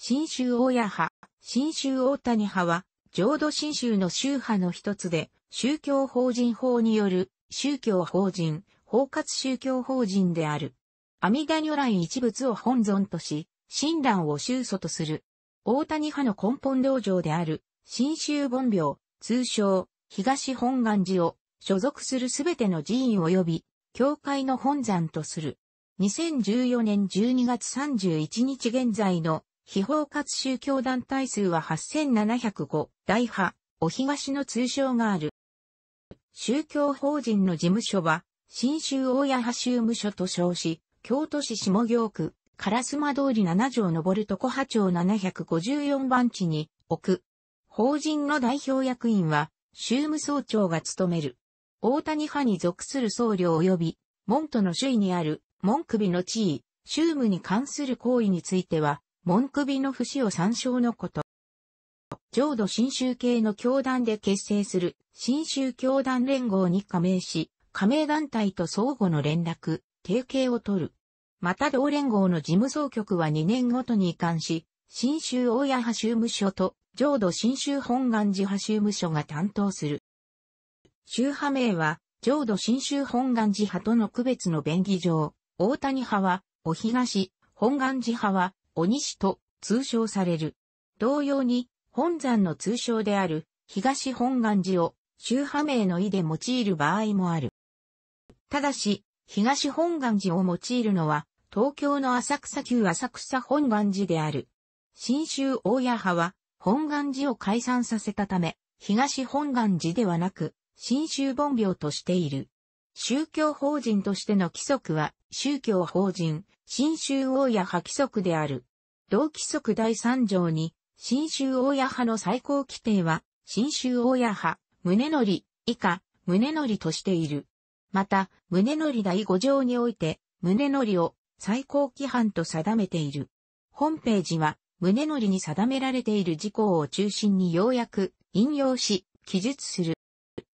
新州大谷派、新州大谷派は、浄土新州の宗派の一つで、宗教法人法による、宗教法人、包括宗教法人である。阿弥陀如来一物を本尊とし、親鸞を宗祖とする。大谷派の根本道場である、新州本廟、通称、東本願寺を、所属するすべての寺院及び、教会の本山とする。2014年12月31日現在の非包括宗教団体数は8705、大派、お東の通称がある。宗教法人の事務所は、新州大谷派宗務所と称し、京都市下京区、烏丸通り7条上るとこ波町754番地に置く。法人の代表役員は、宗務総長が務める。大谷派に属する僧侶及び、門徒の首位にある、門首の地位、宗務に関する行為については、文首の節を参照のこと。浄土新宗系の教団で結成する新宗教団連合に加盟し、加盟団体と相互の連絡、提携を取る。また同連合の事務総局は2年ごとに移管し、新州大谷派州務所と浄土新宗本願寺派州務所が担当する。宗派名は、浄土新州本願寺派との区別の便宜上、大谷派は、お東、本願寺派は、鬼市と通称される。同様に、本山の通称である東本願寺を宗派名の意で用いる場合もある。ただし、東本願寺を用いるのは、東京の浅草旧浅草本願寺である。新州大谷派は、本願寺を解散させたため、東本願寺ではなく、新州本廟としている。宗教法人としての規則は、宗教法人、新州大谷派規則である。同規則第3条に、新州大谷派の最高規定は、新州大谷派、宗則、以下、宗則としている。また、宗則第5条において、宗則を最高規範と定めている。本ページは、宗則に定められている事項を中心に要約、引用し、記述する。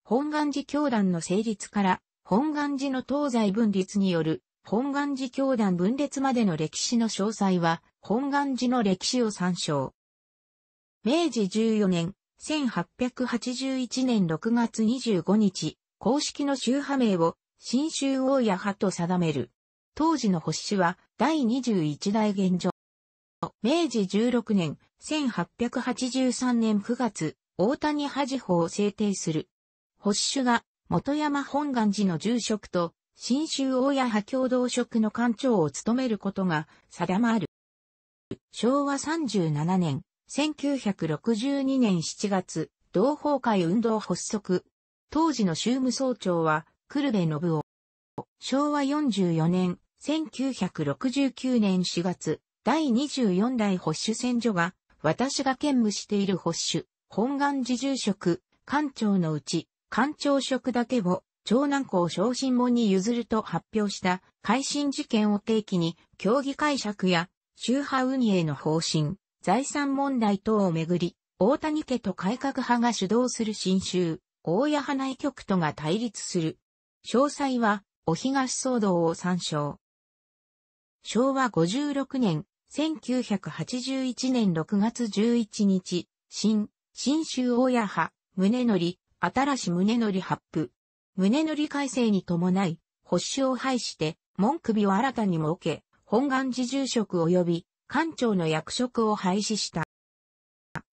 本願寺教団の成立から、本願寺の東西分立による本願寺教団分裂までの歴史の詳細は、本願寺の歴史を参照。明治14年、1881年6月25日、公式の宗派名を、新宗大谷派と定める。当時の保守は、第21代現状。明治16年、1883年9月、大谷派寺法を制定する。保守が、元山本願寺の住職と、新州大谷派共同職の官庁を務めることが定まる。昭和37年、1962年7月、同胞会運動発足。当時の州務総長は、久留米信夫。昭和44年、1969年4月、第24代保守選挙が、私が兼務している保守、本願寺住職、官庁のうち、官庁職だけを長南校昇進門に譲ると発表した改新事件を契機に、協議解釈や宗派運営の方針、財産問題等をめぐり、大谷家と改革派が主導する新州、大谷派内局とが対立する。詳細は、お東騒動を参照。昭和56年、1981年6月11日、新、新州大谷派、宗則、新し宗則発布、胸塗り改正に伴い、保守を廃して、門首を新たに設け、本願寺住職及び、官庁の役職を廃止した。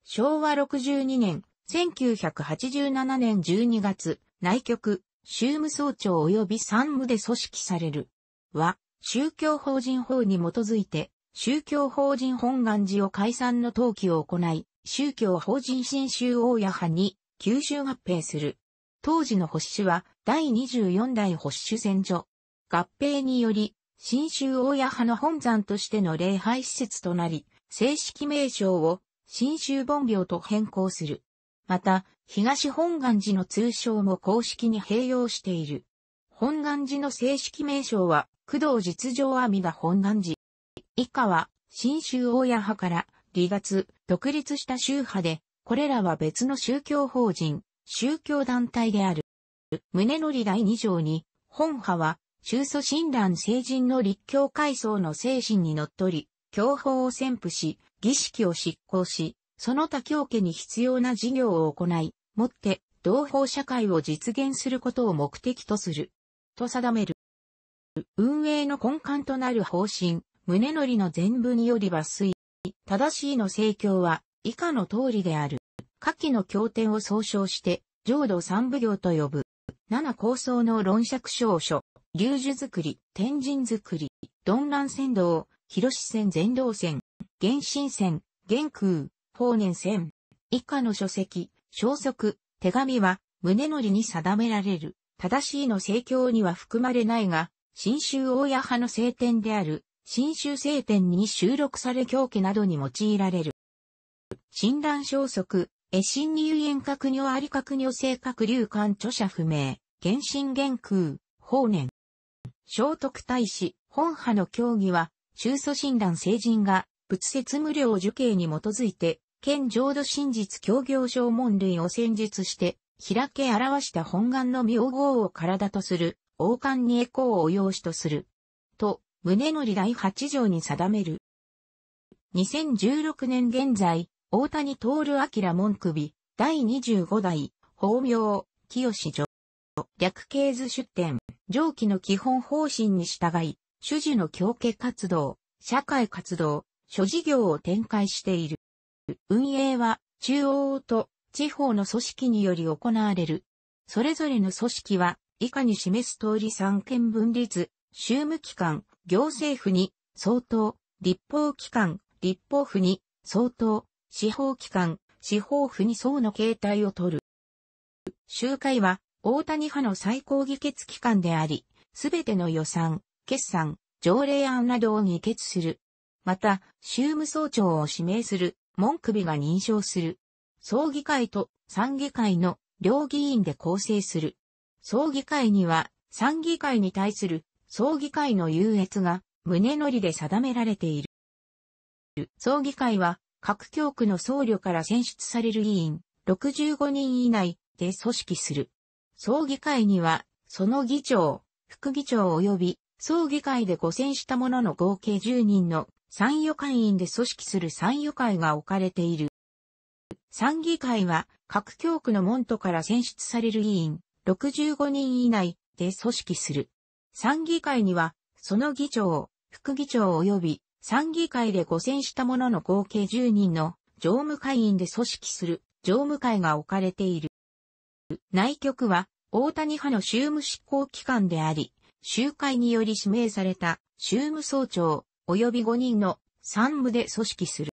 昭和62年、1987年12月、内局、宗務総長及び三務で組織される。は、宗教法人法に基づいて、宗教法人本願寺を解散の登記を行い、宗教法人新州大屋派に九州合併する。当時の保守は第24代保守戦所。合併により、新州大谷派の本山としての礼拝施設となり、正式名称を新州本廟と変更する。また、東本願寺の通称も公式に併用している。本願寺の正式名称は、工藤実情阿弥陀本願寺。以下は、新州大谷派から離脱、独立した宗派で、これらは別の宗教法人、宗教団体である。胸のり第2条に、本派は、中祖親鸞聖人の立教階層の精神にのっとり、教法を宣布し、儀式を執行し、その他教家に必要な事業を行い、もって、同法社会を実現することを目的とする。と定める。運営の根幹となる方針、胸のりの全部により抜粋。正しいの政教は、以下の通りである。下記の経典を総称して、浄土三部行と呼ぶ。七構想の論釈証書、龍樹作り、天神作り、鈍乱仙道、広志仙全道仙、原神仙、玄空、法年仙。以下の書籍、消息、手紙は、宗則に定められる。正しいの正教には含まれないが、新州大谷派の聖典である、新州聖典に収録され教家などに用いられる。診断消息、え新入園閣如あり閣如性閣流感著者不明、原神元空、法年。聖徳太子、本派の教義は、中祖診断成人が、仏説無料受刑に基づいて、県浄土真実教行上門類を先術して、開け表した本願の名号を体とする、王冠に栄光を要しとする。と、胸のり第八条に定める。2016年現在、大谷徹明文首、第25代、法名、清女。略系図出典、上記の基本方針に従い、主事の教化活動、社会活動、諸事業を展開している。運営は、中央と地方の組織により行われる。それぞれの組織は、以下に示す通り三権分立、宗務機関、行政府に、相当、立法機関、立法府に、相当、司法機関、司法府に層の形態を取る。集会は、大谷派の最高議決機関であり、すべての予算、決算、条例案などを議決する。また、州務総長を指名する、文首が認証する。総議会と参議会の両議員で構成する。総議会には、参議会に対する総議会の優越が、胸のりで定められている。総議会は、各教区の僧侶から選出される議員、65人以内で組織する。葬儀会には、その議長、副議長及び、葬儀会で5選した者の合計10人の参与会員で組織する参与会が置かれている。参議会は、各教区の門徒から選出される議員、65人以内で組織する。参議会には、その議長、副議長及び参議会で5選した者のの合計10人の常務会員で組織する常務会が置かれている。内局は大谷派の州務執行機関であり、集会により指名された州務総長及び5人の三部で組織する。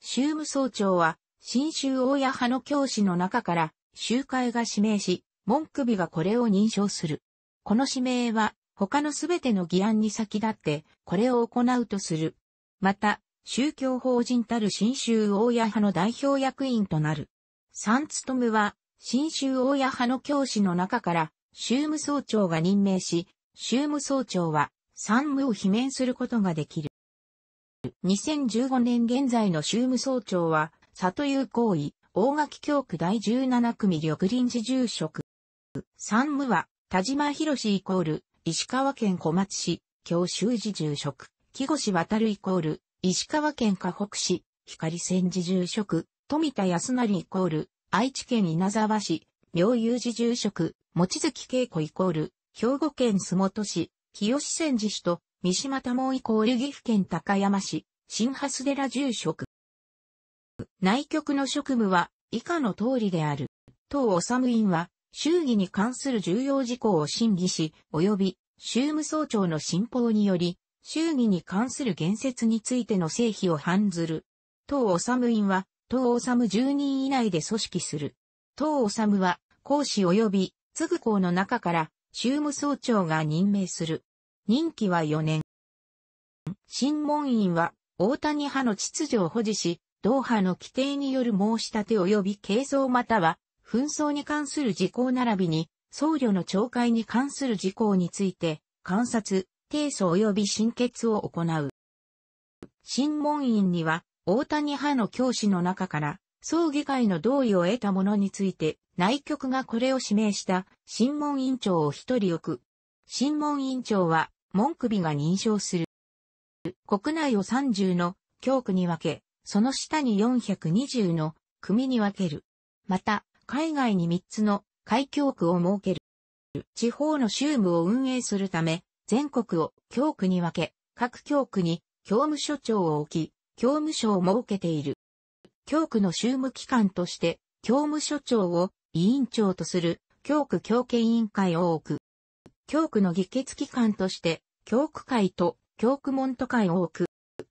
州務総長は新州大谷派の教師の中から集会が指名し、文句日がこれを認証する。この指名は他のすべての議案に先立ってこれを行うとする。また、宗教法人たる新州大谷派の代表役員となる。サンツトムは、新州大谷派の教師の中から、州務総長が任命し、州務総長は、参務を罷免することができる。2015年現在の州務総長は、里友行為、大垣教区第17組緑林寺住職。参務は、田島博士イコール、石川県小松市、教習寺住職、木越渡るイコール、石川県河北市、光仙寺住職、富田康成イコール、愛知県稲沢市、妙有寺住職、望月恵子イコール、兵庫県洲本市、日吉仙寺市と、三島多門イコール岐阜県高山市、新蓮寺住職。内局の職務は、以下の通りである。当治務は、衆議に関する重要事項を審議し、及び衆務総長の新法により、衆議に関する言説についての成否を判ずる。党治院は、党治10人以内で組織する。党治は、講師及び、継ぐ校の中から、衆務総長が任命する。任期は4年。審問員は、大谷派の秩序を保持し、同派の規定による申し立て及び継造または紛争に関する事項並びに、僧侶の懲戒に関する事項について、観察、提訴及び審決を行う。審問員には、大谷派の教師の中から、葬議会の同意を得た者について、内局がこれを指名した審問委員長を一人置く。審問委員長は、文首が認証する。国内を30の教区に分け、その下に420の組に分ける。また、海外に3つの海峡区を設ける。地方の州務を運営するため、全国を教区に分け、各教区に教務所長を置き、教務所を設けている。教区の州務機関として、教務所長を委員長とする教区教権委員会を置く。教区の議決機関として、教区会と教区門徒会を置く。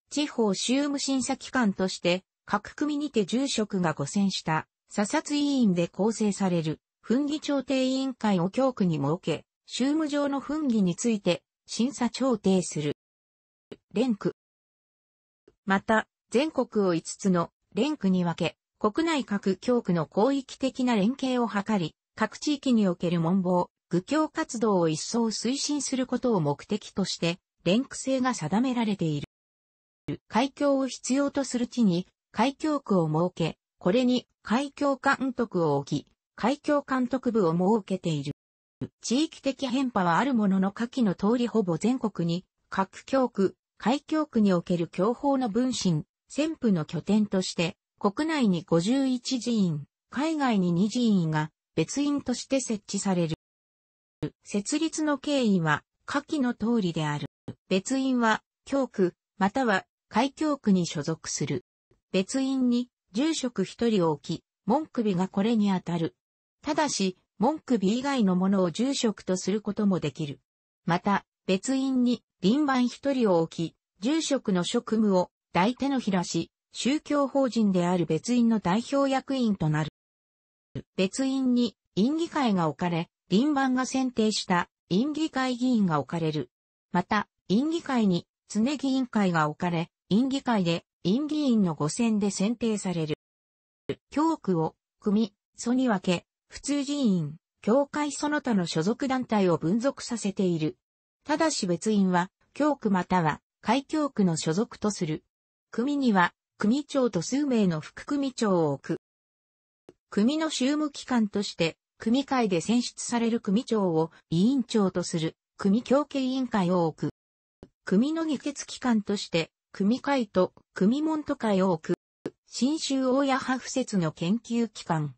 地方州務審査機関として、各組にて住職が互選した査察委員で構成される、紛議調停委員会を教区に設け、宗務上の紛議について、審査調停する。連区。また、全国を5つの連区に分け、国内各教区の広域的な連携を図り、各地域における文房、具教活動を一層推進することを目的として、連区制が定められている。海峡を必要とする地に、海峡区を設け、これに海峡監督を置き、海峡監督部を設けている。地域的変化はあるものの下記の通りほぼ全国に、各教区、海峡区における教法の分身、先府の拠点として、国内に51寺院、海外に2寺院が別院として設置される。設立の経緯は下記の通りである。別院は教区、または海峡区に所属する。別院に住職一人を置き、文首がこれに当たる。ただし、文首以外のものを住職とすることもできる。また、別院に輪番一人を置き、住職の職務を大手のひらし、宗教法人である別院の代表役員となる。別院に院議会が置かれ、輪番が選定した院議会議員が置かれる。また、院議会に常議員会が置かれ、院議会で院議員の5選で選定される。教区を、組、祖に分け、普通寺院、教会その他の所属団体を分属させている。ただし別院は、教区または、海教区の所属とする。組には、組長と数名の副組長を置く。組の宗務機関として、組会で選出される組長を委員長とする、組協計委員会を置く。組の議決機関として、組会と組門と会を置く、新州大谷派附設の研究機関。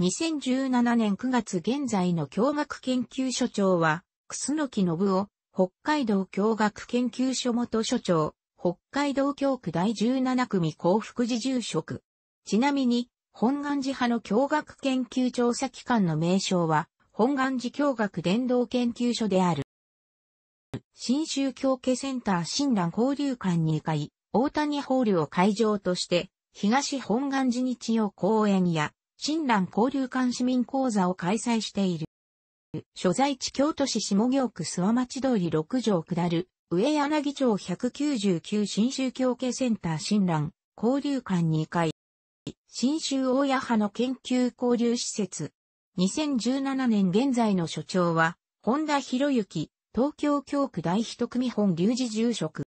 2017年9月現在の教学研究所長は、楠木信夫、北海道教学研究所元所長、北海道教区第17組幸福寺住職。ちなみに、本願寺派の教学研究調査機関の名称は、本願寺教学伝道研究所である。新州教家センター新蘭交流館2階、大谷ホールを会場として、東本願寺日曜公園や、新蘭交流館市民講座を開催している。所在地京都市下京区諏訪町通り6条下る、上柳町199新州教家センター新蘭、交流館2階。新州大谷派の研究交流施設。2017年現在の所長は、本田博之、東京教区第一組本留置住職。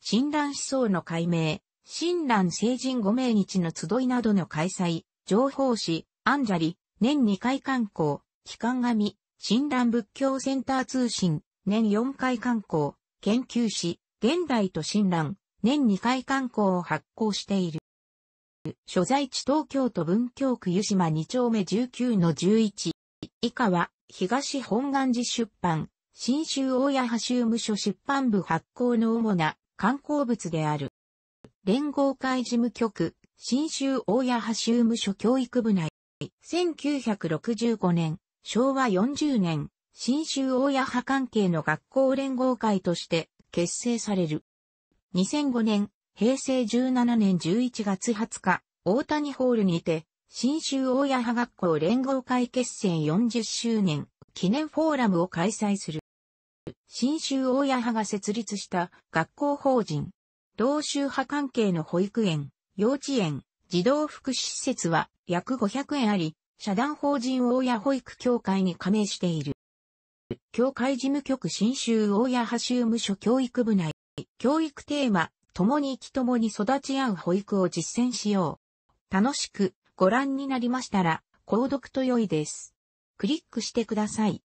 親鸞思想の解明、親鸞成人5名日の集いなどの開催、情報誌、アンジャリ、年2回観光、期間紙、親鸞仏教センター通信、年4回観光、研究誌、現代と親鸞、年2回観光を発行している。所在地東京都文京区湯島2丁目19の11。以下は、東本願寺出版、新州大谷派州務所出版部発行の主な観光物である。連合会事務局、新州大谷派州務所教育部内、1965年、昭和40年、新州大谷派関係の学校連合会として結成される。2005年、平成17年11月20日、大谷ホールにて、新州大谷派学校連合会結成40周年記念フォーラムを開催する。新州大谷派が設立した学校法人、同州派関係の保育園、幼稚園、児童福祉施設は約500円あり、社団法人大谷保育協会に加盟している。協会事務局新州大谷派州務所教育部内、教育テーマ、共に生き共に育ち合う保育を実践しよう。楽しくご覧になりましたら、購読と良いです。クリックしてください。